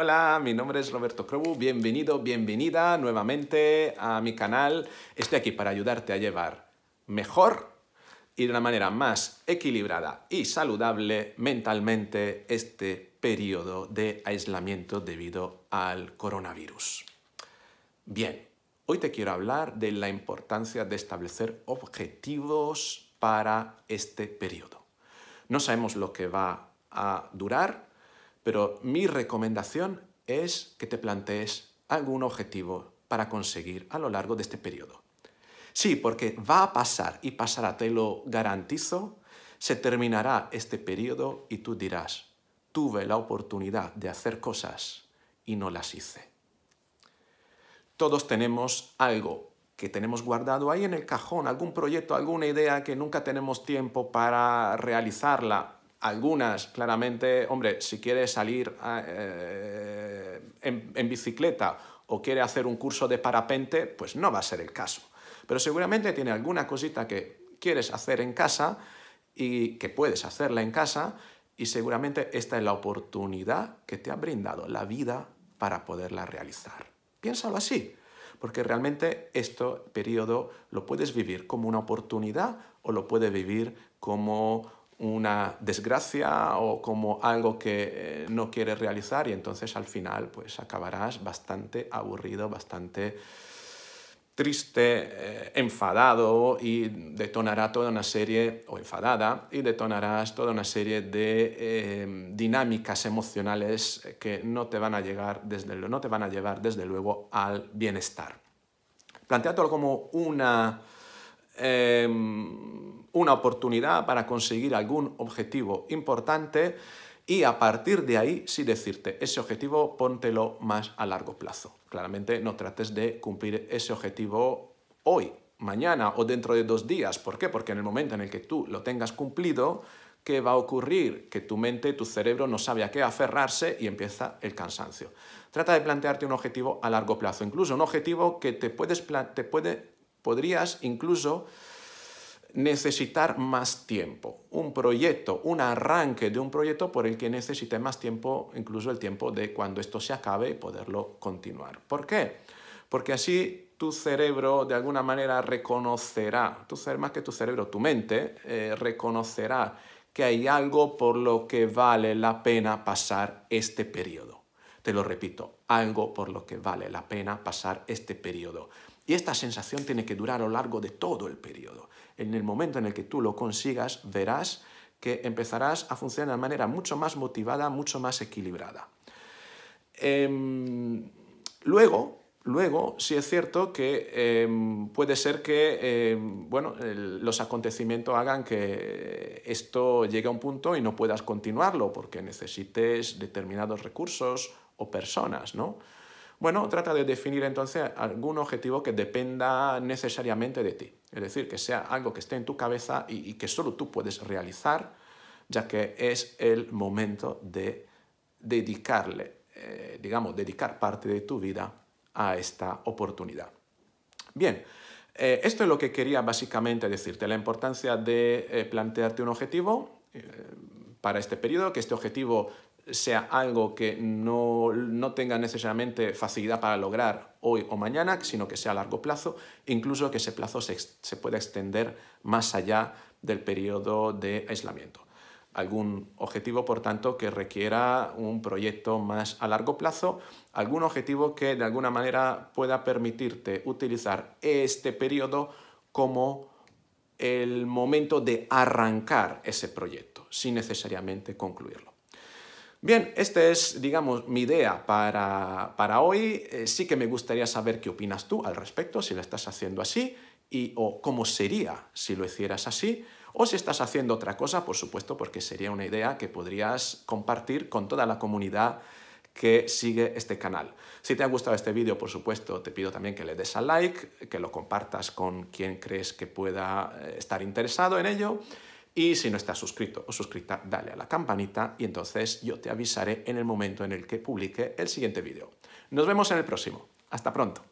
Hola, mi nombre es Roberto Crobu, bienvenido, bienvenida nuevamente a mi canal. Estoy aquí para ayudarte a llevar mejor y de una manera más equilibrada y saludable mentalmente este periodo de aislamiento debido al coronavirus. Bien, hoy te quiero hablar de la importancia de establecer objetivos para este periodo. No sabemos lo que va a durar, pero mi recomendación es que te plantees algún objetivo para conseguir a lo largo de este periodo. Sí, porque va a pasar y pasará, te lo garantizo, se terminará este periodo y tú dirás, tuve la oportunidad de hacer cosas y no las hice. Todos tenemos algo que tenemos guardado ahí en el cajón, algún proyecto, alguna idea que nunca tenemos tiempo para realizarla algunas, claramente, hombre, si quiere salir ah, eh, en, bicicleta o quiere hacer un curso de parapente, pues no va a ser el caso. Pero seguramente tiene alguna cosita que quieres hacer en casa y que puedes hacerla en casa y seguramente esta es la oportunidad que te ha brindado la vida para poderla realizar. Piénsalo así, porque realmente este periodo lo puedes vivir como una oportunidad o lo puedes vivir como una desgracia o como algo que eh, no quieres realizar y entonces al final pues acabarás bastante aburrido, bastante triste, eh, enfadado y detonará toda una serie, o enfadada, y detonarás toda una serie de em, dinámicas emocionales que no te, van a llegar desde, no te van a llevar desde luego al bienestar. todo como una Em, una oportunidad para conseguir algún objetivo importante y a partir de ahí sí decirte, ese objetivo póntelo más a largo plazo. Claramente no trates de cumplir ese objetivo hoy, mañana o dentro de dos días. ¿Por qué? Porque en el momento en el que tú lo tengas cumplido, ¿qué va a ocurrir? Que tu mente, tu cerebro no sabe a qué aferrarse y empieza el cansancio. Trata de plantearte un objetivo a largo plazo, incluso un objetivo que te, puedes te puede Podrías incluso necesitar más tiempo. Un proyecto, un arranque de un proyecto por el que necesite más tiempo, incluso el tiempo de cuando esto se acabe y poderlo continuar. ¿Por qué? Porque así tu cerebro de alguna manera reconocerá, tu más que tu cerebro, tu mente eh, reconocerá que hay algo por lo que vale la pena pasar este periodo. Te lo repito, algo por lo que vale la pena pasar este periodo y esta sensación tiene que durar a lo largo de todo el periodo. En el momento en el que tú lo consigas, verás que empezarás a funcionar de manera mucho más motivada, mucho más equilibrada. Em, luego, luego, sí es cierto que em, puede ser que em, los acontecimientos hagan que esto llegue a un punto y no puedas continuarlo porque necesites determinados recursos o personas, ¿no? Bueno, trata de definir entonces algún objetivo que dependa necesariamente de ti. Es decir, que sea algo que esté en tu cabeza y, que solo tú puedes realizar, ya que es el momento de dedicarle, eh, digamos, dedicar parte de tu vida a esta oportunidad. Bien, eh, esto es lo que quería básicamente decirte, la importancia de eh, plantearte un objetivo para este periodo, que este objetivo sea algo que no, tenga necesariamente facilidad para lograr hoy o mañana, sino que sea a largo plazo, incluso que ese plazo se, se pueda extender más allá del periodo de aislamiento. Algún objetivo, por tanto, que requiera un proyecto más a largo plazo, algún objetivo que de alguna manera pueda permitirte utilizar este periodo como el momento de arrancar ese proyecto, sin necesariamente concluirlo. Bien, esta es, digamos, mi idea para, hoy. Eh, sí que me gustaría saber qué opinas tú al respecto, si lo estás haciendo así, y o cómo sería si lo hicieras así, o si estás haciendo otra cosa, por supuesto, porque sería una idea que podrías compartir con toda la comunidad que sigue este canal. Si te ha gustado este vídeo, por supuesto, te pido también que le des al like, que lo compartas con quien crees que pueda eh, estar interesado en ello. Y si no estás suscrito o suscrita, dale a la campanita y entonces yo te avisaré en el momento en el que publique el siguiente vídeo. Nos vemos en el próximo. Hasta pronto.